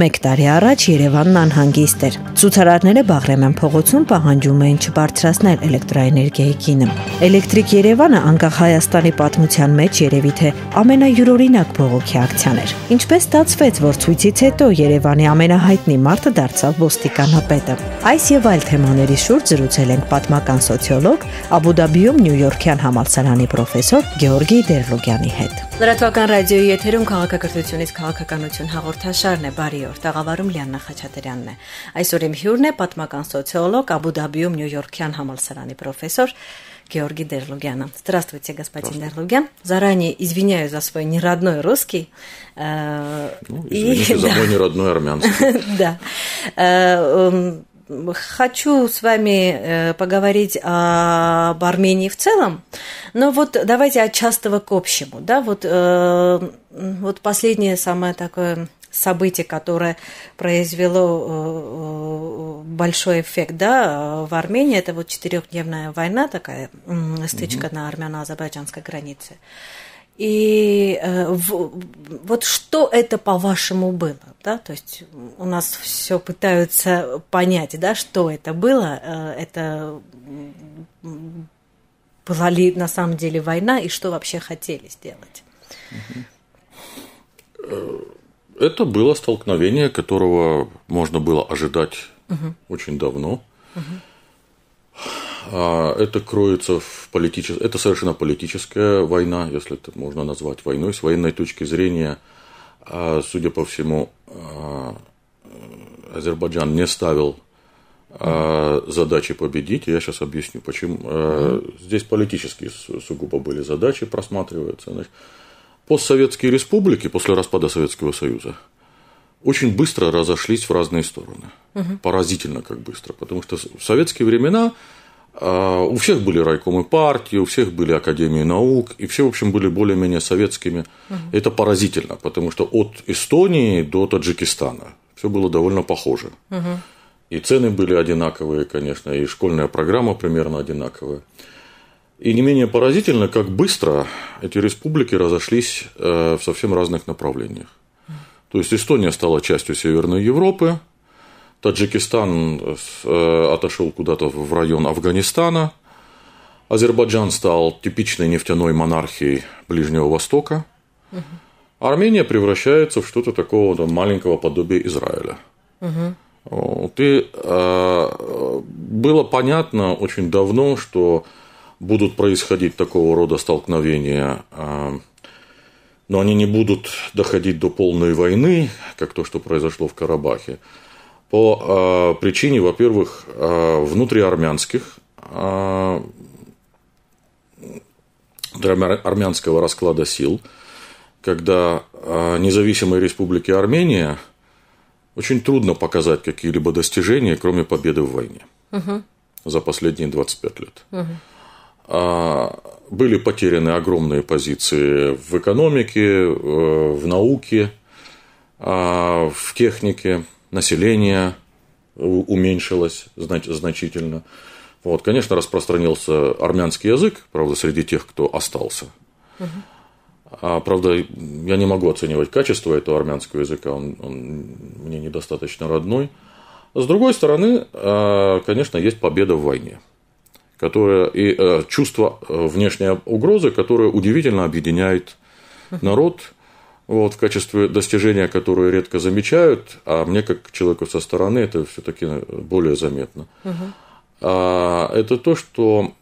Մեկ տարի առաջ Երևանն անհանգիստ էր։ Ցուցարարները Բաղրամյան փողոցում պահանջում էին չբարձրացնել էլեկտրակայանի գինը։ Էլեկտրիկ Երևանը անկախ Հայաստանի պատմության մեջ երևի թե ամենայուրօրինակ բողոքի ակցիան էր։ Ինչպես ստացվեց, որ ցույցից հետո Երևանի ամենահայտնի մարդը դարձավ ոստիկանապետը։ Այս եւ այլ թեմաների շուրջ զրուցել ենք պատմական սոցիոլոգ, Աբու Դաբիում Նյու Յորքյան համալսարանի պրոֆեսոր Գեորգի Դերլոգյանի հետ։ Լրատվական ռադիոյի եթերում քաղաքակրթությունից քաղաքականություն հաղորդաշարն է բարի օր տաղավարում Լիան Նախաչատրյանն է այսօր իմ հյուրն է պատմական սոցիոլոգ Աբու Դաբիում Նյու Յորքյան համալսարանի պրոֆեսոր Георгий Дерлугяна. Здравствуйте, господин Дерлугян. Заранее извиняюсь за свой неродной русский. Ну, э, извините и... за мой неродной армянский. Да. Э, Хочу с вами э, поговорить об Армении в целом, но вот давайте от частого к общему. Да? Вот, э, вот последнее самое такое событие, которое произвело э, большой эффект да, в Армении, это вот четырехдневная война, такая стычка mm-hmm. на армяно-азербайджанской границе. И э, в, вот что это, по-вашему, было? Да? То есть у нас все пытаются понять, да, что это было. Э, это была ли на самом деле война и что вообще хотели сделать? Э, это было столкновение, которого можно было ожидать угу. очень давно. Угу. А, это кроется в политичес. Это совершенно политическая война, если это можно назвать войной. С военной точки зрения, а, судя по всему, а, Азербайджан не ставил задачи победить. Я сейчас объясню, почему. Здесь политические сугубо были задачи, просматриваются. постсоветские республики после распада Советского Союза очень быстро разошлись в разные стороны. Угу. Поразительно, как быстро. Потому что в советские времена а, у всех были райкомы партии, у всех были академии наук, и все, в общем, были более-менее советскими. Угу. Это поразительно, потому что от Эстонии до Таджикистана все было довольно похоже. Угу. И цены были одинаковые, конечно, и школьная программа примерно одинаковая. И не менее поразительно, как быстро эти республики разошлись э, в совсем разных направлениях. То есть Эстония стала частью Северной Европы, Таджикистан э, отошел куда-то в район Афганистана. Азербайджан стал типичной нефтяной монархией Ближнего Востока. Угу. Армения превращается в что-то такого там, маленького подобия Израиля. Угу. Вот, и э, было понятно очень давно, что будут происходить такого рода столкновения, э, но они не будут доходить до полной войны, как то, что произошло в Карабахе по э, причине, во-первых, э, внутриармянских, э, армянского расклада сил, когда э, независимой республике Армения очень трудно показать какие-либо достижения, кроме победы в войне угу. за последние 25 лет. Угу. А, были потеряны огромные позиции в экономике, э, в науке, а, в технике население уменьшилось знач- значительно. Вот, конечно, распространился армянский язык, правда, среди тех, кто остался. Угу. А, правда, я не могу оценивать качество этого армянского языка, он, он мне недостаточно родной. С другой стороны, а, конечно, есть победа в войне, которая и э, чувство э, внешней угрозы, которое удивительно объединяет народ вот, в качестве достижения, которое редко замечают, а мне как человеку со стороны это все-таки э, более заметно, угу. а, это то, что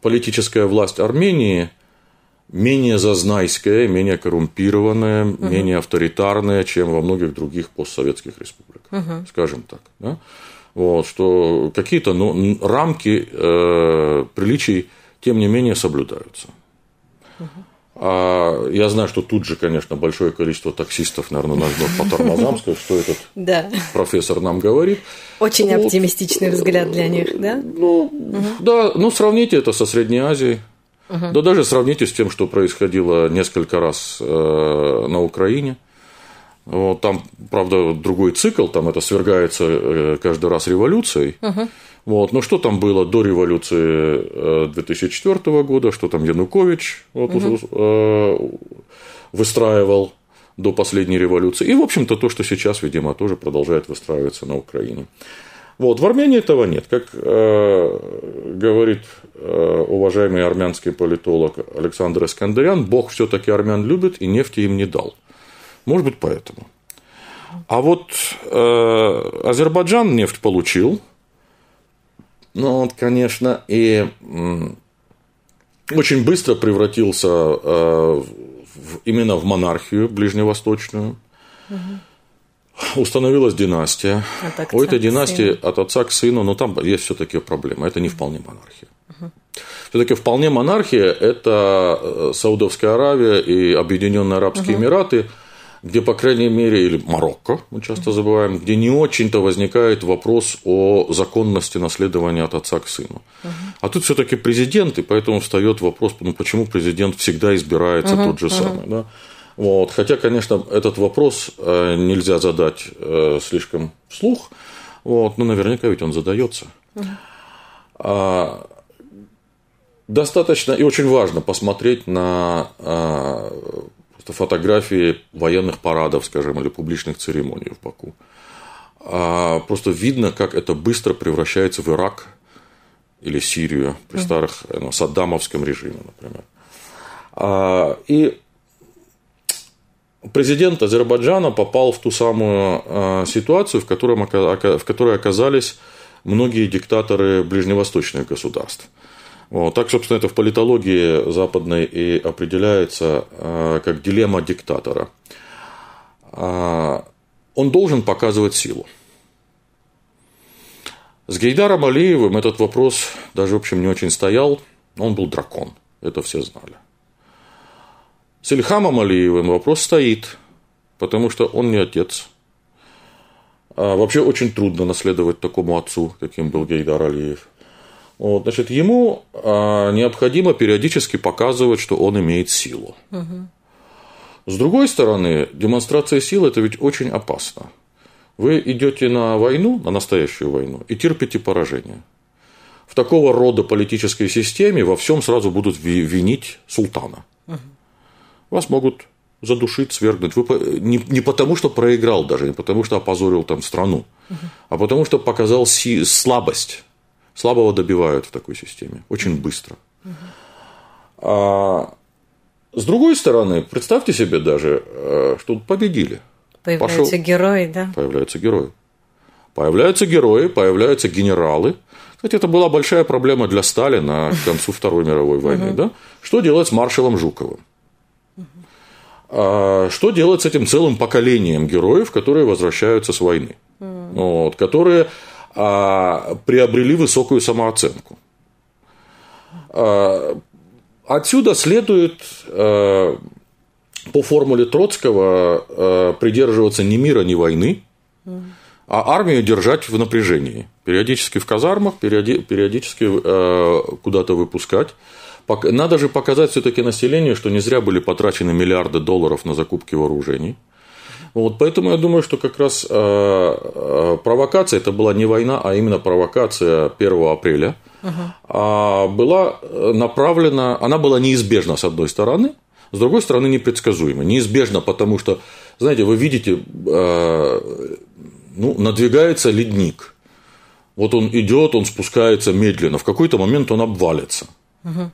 политическая власть Армении менее зазнайская, менее коррумпированная, угу. менее авторитарная, чем во многих других постсоветских республиках, угу. скажем так. Да? Вот, что какие-то ну, рамки э, приличий, тем не менее, соблюдаются. Угу. А я знаю, что тут же, конечно, большое количество таксистов, наверное, нажмет по тормозам, сказать, что этот да. профессор нам говорит. Очень вот. оптимистичный взгляд для них, да? Ну, угу. да, ну сравните это со Средней Азией. Угу. Да даже сравните с тем, что происходило несколько раз э, на Украине. Вот, там, правда, другой цикл, там это свергается э, каждый раз революцией. Угу. Вот, но что там было до революции 2004 э, года, что там Янукович вот, угу. выстраивал до последней революции. И, в общем-то, то, что сейчас, видимо, тоже продолжает выстраиваться на Украине. Вот, в Армении этого нет. Как э, говорит э, уважаемый армянский политолог Александр Искандерян, Бог все-таки армян любит и нефти им не дал. Может быть, поэтому. А вот э, Азербайджан нефть получил. Ну, вот, конечно, и очень быстро превратился э, в, именно в монархию ближневосточную. Угу. Установилась династия. У этой династии от отца к сыну, но там есть все-таки проблема. Это не вполне монархия. Угу. Все-таки вполне монархия это э, Саудовская Аравия и Объединенные Арабские угу. Эмираты где, по крайней мере, или Марокко, мы часто забываем, где не очень-то возникает вопрос о законности наследования от отца к сыну. Угу. А тут все-таки президент, и поэтому встает вопрос, ну почему президент всегда избирается угу, тот же угу. самый. Да? Вот. Хотя, конечно, этот вопрос э, нельзя задать э, слишком вслух, вот, но наверняка ведь он задается. Угу. А, достаточно и очень важно посмотреть на э, фотографии военных парадов, скажем, или публичных церемоний в Баку. А, просто видно, как это быстро превращается в Ирак или Сирию при старых э, ну, саддамовском режиме, например. А, и президент Азербайджана попал в ту самую а, ситуацию, в которой, в которой оказались многие диктаторы ближневосточных государств. Вот. Так, собственно, это в политологии западной и определяется э, как дилемма диктатора. Э, он должен показывать силу. С Гейдаром Алиевым этот вопрос даже, в общем, не очень стоял. Он был дракон, это все знали. С Ильхамом Алиевым вопрос стоит, потому что он не отец. А вообще очень трудно наследовать такому отцу, каким был Гейдар Алиев. Вот, значит, ему а, необходимо периодически показывать, что он имеет силу. Угу. С другой стороны, демонстрация силы это ведь очень опасно. Вы идете на войну, на настоящую войну, и терпите поражение. В такого рода политической системе во всем сразу будут винить султана. Угу. Вас могут задушить, свергнуть. Вы не, не потому, что проиграл даже, не потому, что опозорил там страну, угу. а потому, что показал си... слабость Слабого добивают в такой системе очень быстро. А с другой стороны, представьте себе даже, э, что победили. Появляются Пошел... герои, да? Появляются герои. Появляются герои, появляются генералы. Кстати, это была большая проблема для Сталина к концу Второй мировой войны. Да? Что делать с маршалом Жуковым? А, что делать с этим целым поколением героев, которые возвращаются с войны? Вот, которые а, приобрели высокую самооценку. А, отсюда следует а, по формуле Троцкого придерживаться ни мира, ни войны, а армию держать в напряжении. Периодически в казармах, периодически куда-то выпускать. Надо же показать все-таки населению, что не зря были потрачены миллиарды долларов на закупки вооружений – вот, поэтому я думаю, что как раз э, э, провокация, это была не война, а именно провокация 1 апреля, uh-huh. была э, направлена, она была неизбежна с одной стороны, с другой стороны непредсказуема. Неизбежно, потому что, знаете, вы видите, ну, надвигается ледник. Вот он идет, он спускается медленно, в какой-то момент он обвалится. Uh-huh.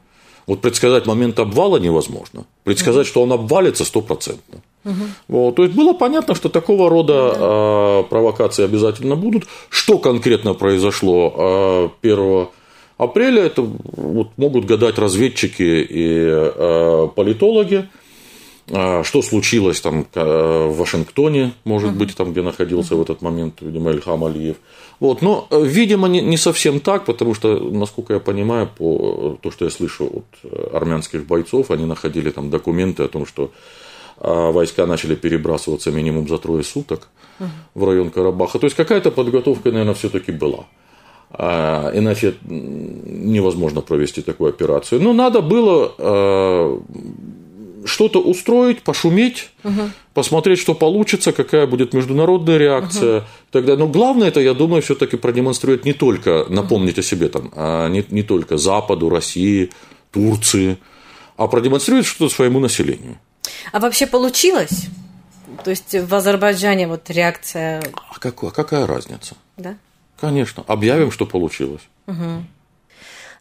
Вот предсказать момент обвала невозможно. Предсказать, Uh-huh. что он обвалится стопроцентно. Угу. Вот. То есть было понятно, что такого рода ну да. А, провокации обязательно будут. Что конкретно произошло 1 а, апреля, это вот могут гадать разведчики и а, политологи что случилось там в Вашингтоне, может uh быть, там, где находился в этот момент, видимо, Эльхам Алиев. Вот, но, э, видимо, не, не совсем так, потому что, насколько я понимаю, по то, что я слышу от э, армянских бойцов, они находили там документы о том, что а войска начали перебрасываться минимум за трое суток в район Карабаха. То есть какая-то подготовка, наверное, все-таки была. А, иначе невозможно провести такую операцию. Но надо было а, что-то устроить, пошуметь, угу. посмотреть, что получится, какая будет международная реакция. Угу. Тогда, но главное это, я думаю, все-таки продемонстрировать не только напомнить угу. о себе там, а не, не только Западу, России, Турции, а продемонстрировать что-то своему населению. А вообще получилось? То есть в Азербайджане вот реакция... А какой, какая разница? Да? Конечно. Объявим, что получилось. Угу.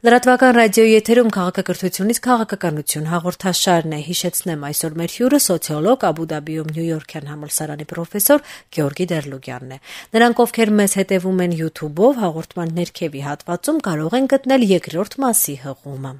Լրատվական ռադիոյի եթերում քաղաքակրթությունից քաղաքականություն հաղորդաշարն է։ Հիշեցնեմ այսօր մեր հյուրը սոցիոլոգ Աբու Դաբիում Նյու Յորքյան համալսարանի պրոֆեսոր Գեորգի Դերլուգյանն է։ Նրանք ովքեր մեզ հետևում են YouTube-ով, հաղորդման ներքևի հատվածում կարող են գտնել երկրորդ մասի հղումը։